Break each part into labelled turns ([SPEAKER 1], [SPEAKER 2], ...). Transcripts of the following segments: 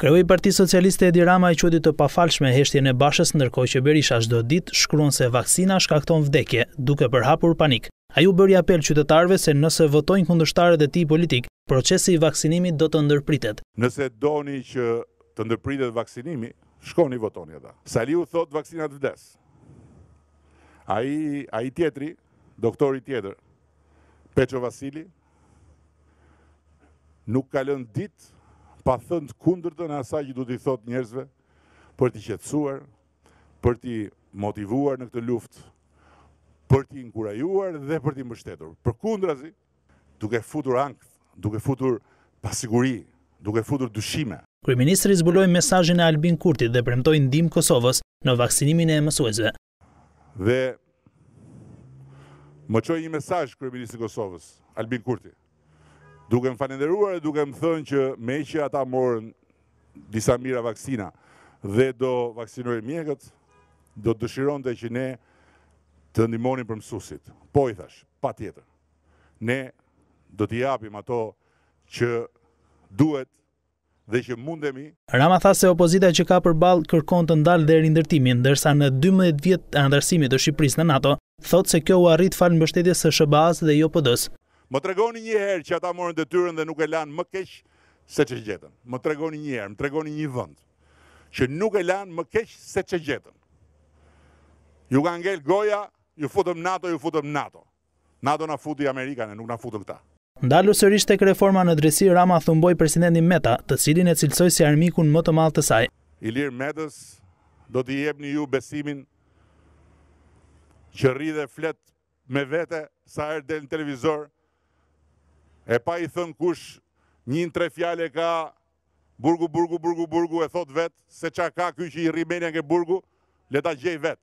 [SPEAKER 1] Kreu i Partisë Socialiste Edi Rama i quajti të pafalshme heshtjen e Bashës ndërkohë që Berisha çdo ditë shkruan se vaksina shkakton vdekje, duke përhapur panik. Ai u bëri apel qytetarëve se nëse votojnë kundërshtarët e tij politik, procesi i vaksinimit do të ndërpritet.
[SPEAKER 2] Nëse doni që të ndërpritet vaksinimi, shkoni votoni ata. Saliu thot vaksinat vdes. Ai ai tjetri, doktori tjetër, Peço Vasili, nuk ka lënë ditë pa thënë të kundër të në asaj që du t'i thot njerëzve, për t'i qetsuar, për t'i motivuar në këtë luft, për t'i inkurajuar dhe për t'i mështetur. Për kundra zi, duke futur angë, duke futur pasiguri, duke futur dushime.
[SPEAKER 1] Kryeministri zbuloi mesazhin e Albin Kurti dhe premtoi ndihmë Kosovës në vaksinimin e mësuesve.
[SPEAKER 2] Dhe më çoi një mesazh kryeministri Kosovës, Albin Kurti duke më faninderuar e duke më thënë që me që ata morën disa mira vakcina dhe do vakcinojë mjekët, do të dëshiron të që ne të ndimonim për mësusit. Po i thash, pa tjetër. Ne do t'i apim ato që duhet dhe që mundemi...
[SPEAKER 1] Rama tha se opozita që ka për balë kërkon të ndalë dhe rindërtimin, dërsa në 12 vjetë e ndërsimit të Shqipëris në NATO, thot se kjo u arrit falë në bështetje së shëbaz dhe jo pëdës.
[SPEAKER 2] Më tregoni një herë që ata morën detyrën dhe nuk e lanë më keq se ç'e gjetën. Më tregoni një herë, më tregoni një vend që nuk e lanë më keq se ç'e gjetën. Ju ka ngel goja, ju futëm NATO, ju futëm NATO. NATO na futi Amerika, ne nuk na futëm këta.
[SPEAKER 1] Ndalu sërish tek reforma në drejtësi Rama thumboi presidentin Meta, të cilin e cilsoi si armikun më të madh të saj.
[SPEAKER 2] Ilir Metës do t'i jepni ju besimin që rri dhe flet me vete sa herë del në televizor e pa i thënë kush një në tre fjale ka burgu, burgu, burgu, burgu, e thot vetë, se qa ka kjo që i rimenja nge burgu, le ta gjej vetë.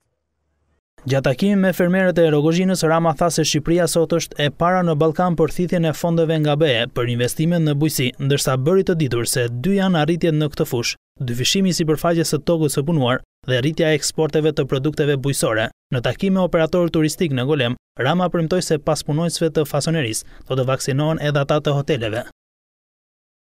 [SPEAKER 1] Gjatakimi me fermerët e Rogozhinës, Rama tha se Shqipëria sot është e para në Ballkan për thithjen e fondeve nga BE për investimet në bujqësi, ndërsa bëri të ditur se dy janë arritjet në këtë fushë dyfishimi si sipërfaqes të tokës së punuar dhe rritja e eksporteve të produkteve bujësore. Në takim me operatorë turistik në Golem, Rama përmtoj se pas punojësve të fasoneris të të vaksinohen edhe ata të hoteleve.